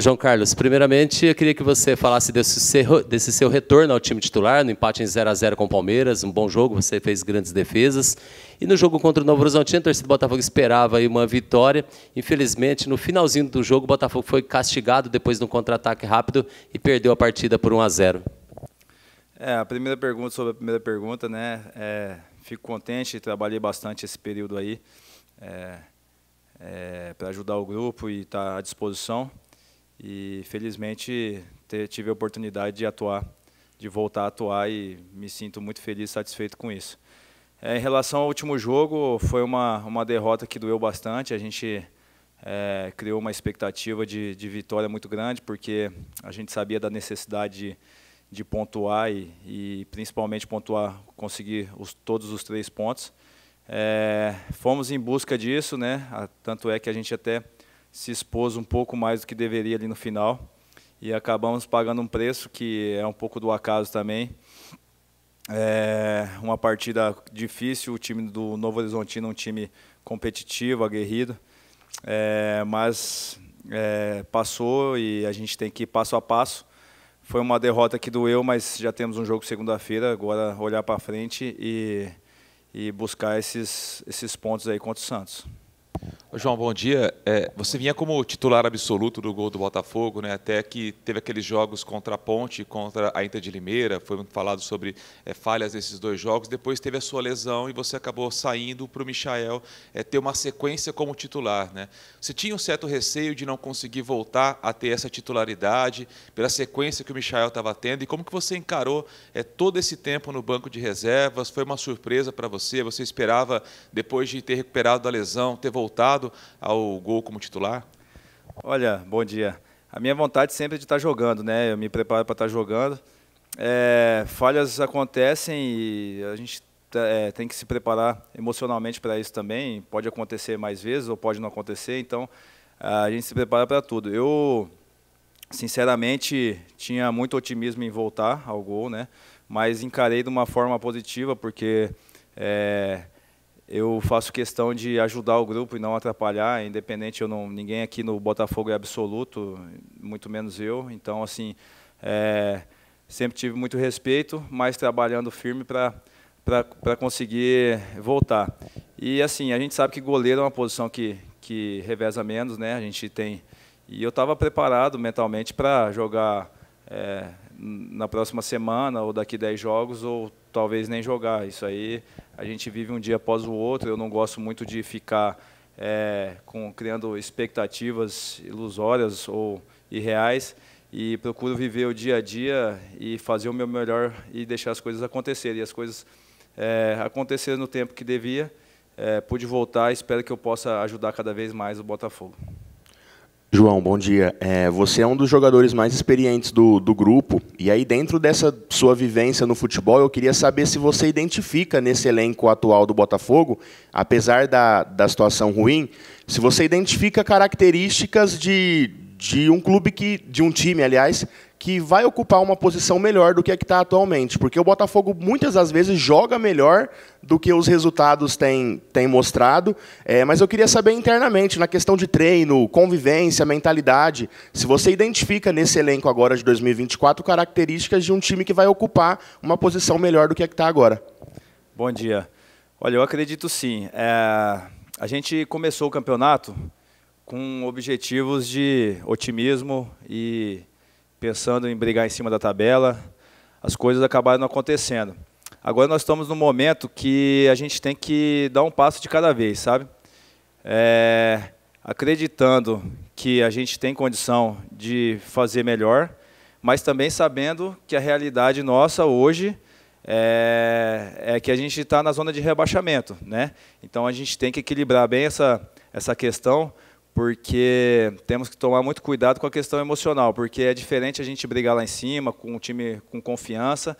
João Carlos, primeiramente eu queria que você falasse desse seu, desse seu retorno ao time titular, no empate em 0 a 0 com o Palmeiras, um bom jogo, você fez grandes defesas. E no jogo contra o Novo Horizontino, a torcida do Botafogo esperava uma vitória. Infelizmente, no finalzinho do jogo, o Botafogo foi castigado depois de um contra-ataque rápido e perdeu a partida por 1 a 0. É, a primeira pergunta sobre a primeira pergunta, né? É, fico contente, trabalhei bastante esse período aí é, é para ajudar o grupo e estar tá à disposição. E felizmente tive a oportunidade de atuar, de voltar a atuar e me sinto muito feliz, satisfeito com isso. É, em relação ao último jogo, foi uma, uma derrota que doeu bastante. A gente é, criou uma expectativa de, de vitória muito grande, porque a gente sabia da necessidade de, de pontuar e, e, principalmente pontuar, conseguir os, todos os três pontos. É, fomos em busca disso, né? Tanto é que a gente até se expôs um pouco mais do que deveria ali no final e acabamos pagando um preço que é um pouco do acaso também. É uma partida difícil, o time do Novo Horizontino é um time competitivo, aguerrido, é, mas é, passou e a gente tem que ir passo a passo. Foi uma derrota que doeu, mas já temos um jogo segunda-feira, agora olhar para frente e, e buscar esses, esses pontos aí contra o Santos. João, bom dia. É, você vinha como titular absoluto do gol do Botafogo, né? até que teve aqueles jogos contra a Ponte, contra a Inter de Limeira, foi muito falado sobre é, falhas nesses dois jogos, depois teve a sua lesão e você acabou saindo para o Michael é, ter uma sequência como titular. Né? Você tinha um certo receio de não conseguir voltar a ter essa titularidade pela sequência que o Michael estava tendo, e como que você encarou é, todo esse tempo no banco de reservas? Foi uma surpresa para você? Você esperava, depois de ter recuperado da lesão, ter voltado ao gol como titular? Olha, bom dia. A minha vontade sempre é de estar jogando, né? Eu me preparo para estar jogando. É, falhas acontecem e a gente é, tem que se preparar emocionalmente para isso também. Pode acontecer mais vezes ou pode não acontecer, então a gente se prepara para tudo. Eu, sinceramente, tinha muito otimismo em voltar ao gol, né? mas encarei de uma forma positiva, porque é, eu faço questão de ajudar o grupo e não atrapalhar, independente eu não ninguém aqui no Botafogo é absoluto, muito menos eu. Então assim, é, sempre tive muito respeito, mas trabalhando firme para para conseguir voltar. E assim, a gente sabe que goleiro é uma posição que que reveza menos, né? A gente tem e eu estava preparado mentalmente para jogar é, na próxima semana ou daqui 10 jogos ou talvez nem jogar. Isso aí a gente vive um dia após o outro. Eu não gosto muito de ficar é, com, criando expectativas ilusórias ou irreais e procuro viver o dia a dia e fazer o meu melhor e deixar as coisas acontecerem. E as coisas é, aconteceram no tempo que devia. É, pude voltar. Espero que eu possa ajudar cada vez mais o Botafogo. João, bom dia. É, você é um dos jogadores mais experientes do, do grupo, e aí, dentro dessa sua vivência no futebol, eu queria saber se você identifica nesse elenco atual do Botafogo, apesar da, da situação ruim, se você identifica características de, de um clube que. de um time, aliás, que vai ocupar uma posição melhor do que a que está atualmente, porque o Botafogo muitas das vezes joga melhor do que os resultados têm, têm mostrado, é, mas eu queria saber internamente, na questão de treino, convivência, mentalidade, se você identifica nesse elenco agora de 2024 características de um time que vai ocupar uma posição melhor do que a que está agora. Bom dia. Olha, eu acredito sim. É, a gente começou o campeonato com objetivos de otimismo e pensando em brigar em cima da tabela, as coisas acabaram não acontecendo. Agora nós estamos num momento que a gente tem que dar um passo de cada vez, sabe? É, acreditando que a gente tem condição de fazer melhor, mas também sabendo que a realidade nossa hoje é, é que a gente está na zona de rebaixamento, né? Então a gente tem que equilibrar bem essa essa questão porque temos que tomar muito cuidado com a questão emocional, porque é diferente a gente brigar lá em cima, com um time com confiança,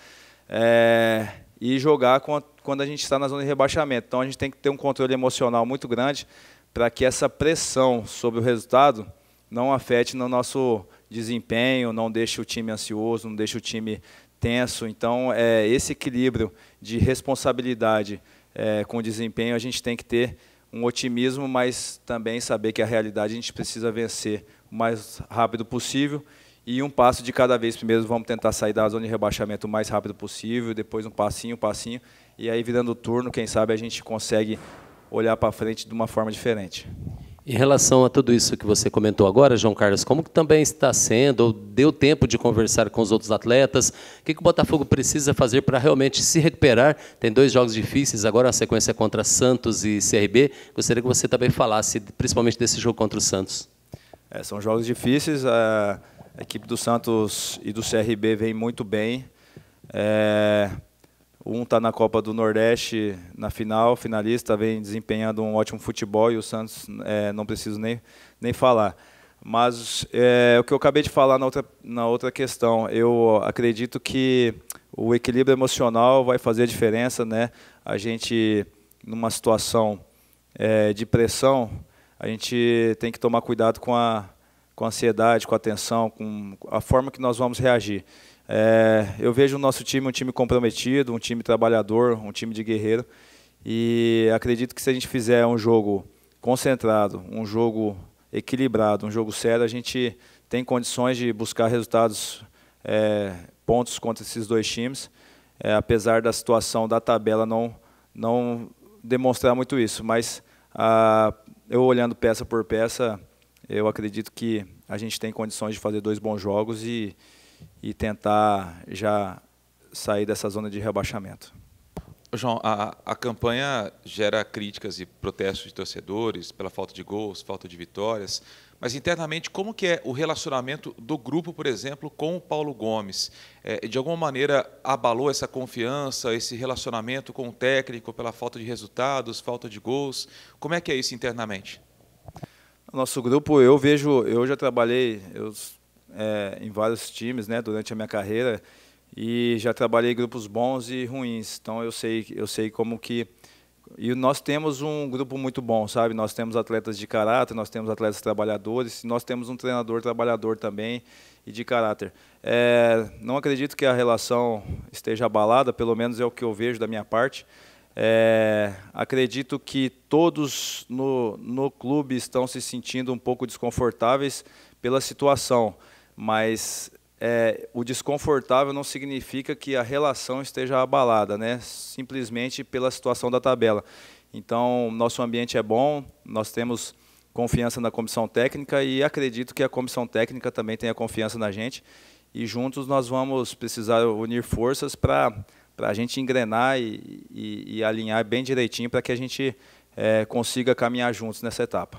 é, e jogar quando a gente está na zona de rebaixamento. Então a gente tem que ter um controle emocional muito grande para que essa pressão sobre o resultado não afete no nosso desempenho, não deixe o time ansioso, não deixe o time tenso. Então, é, esse equilíbrio de responsabilidade é, com desempenho a gente tem que ter um otimismo, mas também saber que a realidade a gente precisa vencer o mais rápido possível e um passo de cada vez. Primeiro vamos tentar sair da zona de rebaixamento o mais rápido possível, depois um passinho, um passinho, e aí virando o turno, quem sabe a gente consegue olhar para frente de uma forma diferente. Em relação a tudo isso que você comentou agora, João Carlos, como que também está sendo, ou deu tempo de conversar com os outros atletas? O que, que o Botafogo precisa fazer para realmente se recuperar? Tem dois jogos difíceis, agora a sequência contra Santos e CRB. Gostaria que você também falasse, principalmente desse jogo contra o Santos. É, são jogos difíceis, a equipe do Santos e do CRB vem muito bem. É, um está na Copa do Nordeste na final, finalista, vem desempenhando um ótimo futebol e o Santos é, não preciso nem, nem falar. Mas é, o que eu acabei de falar na outra, na outra questão, eu acredito que o equilíbrio emocional vai fazer a diferença, né? A gente, numa situação é, de pressão, a gente tem que tomar cuidado com a, com a ansiedade, com a tensão, com a forma que nós vamos reagir. É, eu vejo o nosso time um time comprometido, um time trabalhador, um time de guerreiro. E acredito que se a gente fizer um jogo concentrado, um jogo equilibrado, um jogo sério, a gente tem condições de buscar resultados, é, pontos contra esses dois times, é, apesar da situação da tabela não, não demonstrar muito isso. Mas a, ah, eu olhando peça por peça, eu acredito que a gente tem condições de fazer dois bons jogos e e tentar já sair dessa zona de rebaixamento. João, a, a campanha gera críticas e protestos de torcedores pela falta de gols, falta de vitórias, mas internamente como que é o relacionamento do grupo, por exemplo, com o Paulo Gomes? É, de alguma maneira abalou essa confiança, esse relacionamento com o técnico pela falta de resultados, falta de gols? Como é que é isso internamente? Nosso grupo, eu vejo, eu já trabalhei, eu é, em vários times né, durante a minha carreira e já trabalhei grupos bons e ruins. Então eu sei, eu sei como que e nós temos um grupo muito bom, sabe? Nós temos atletas de caráter, nós temos atletas trabalhadores, nós temos um treinador trabalhador também e de caráter. É, não acredito que a relação esteja abalada, pelo menos é o que eu vejo da minha parte. É, acredito que todos no, no clube estão se sentindo um pouco desconfortáveis pela situação mas é, o desconfortável não significa que a relação esteja abalada, né? simplesmente pela situação da tabela. Então, nosso ambiente é bom, nós temos confiança na comissão técnica e acredito que a comissão técnica também tenha confiança na gente. E juntos nós vamos precisar unir forças para a gente engrenar e, e, e, alinhar bem direitinho para que a gente é, consiga caminhar juntos nessa etapa.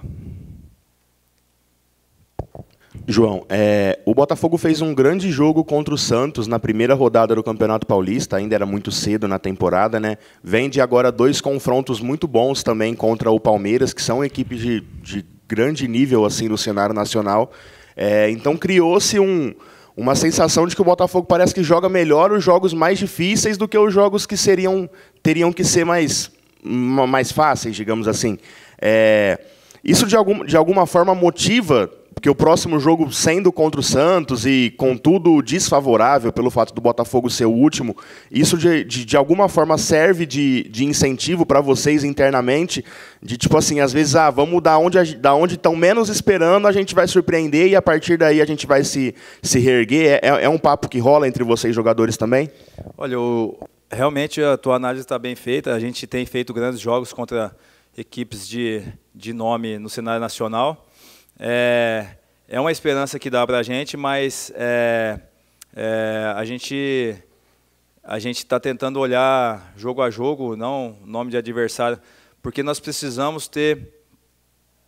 João, é, o Botafogo fez um grande jogo contra o Santos na primeira rodada do Campeonato Paulista, ainda era muito cedo na temporada, né? Vende agora dois confrontos muito bons também contra o Palmeiras, que são equipes de, de grande nível assim no cenário nacional. É, então criou-se um, uma sensação de que o Botafogo parece que joga melhor os jogos mais difíceis do que os jogos que seriam teriam que ser mais, mais fáceis, digamos assim. É, isso de, algum, de alguma forma motiva porque o próximo jogo, sendo contra o Santos e contudo desfavorável pelo fato do Botafogo ser o último, isso de, de, de alguma forma serve de, de incentivo para vocês internamente, de tipo assim, às vezes, ah, vamos da onde da onde estão menos esperando, a gente vai surpreender e a partir daí a gente vai se, se reerguer. É, é, é um papo que rola entre vocês, jogadores, também? Olha, o, realmente a tua análise está bem feita. A gente tem feito grandes jogos contra equipes de, de nome no cenário nacional é, é uma esperança que dá para a gente, mas é, é, a gente a gente está tentando olhar jogo a jogo, não nome de adversário, porque nós precisamos ter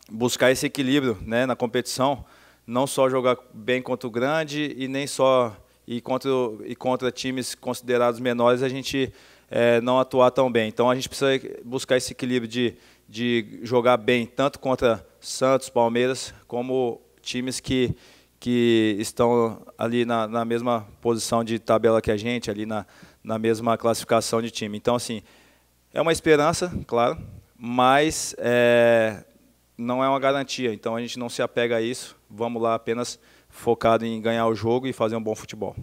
buscar esse equilíbrio né, na competição, não só jogar bem contra o grande e nem só e contra, e contra times considerados menores a gente é, não atuar tão bem. Então a gente precisa buscar esse equilíbrio de, de jogar bem tanto contra Santos, Palmeiras, como times que, que estão ali na, na mesma posição de tabela que a gente, ali na, na mesma classificação de time. Então, assim, é uma esperança, claro, mas é, não é uma garantia. Então, a gente não se apega a isso. Vamos lá apenas focado em ganhar o jogo e fazer um bom futebol.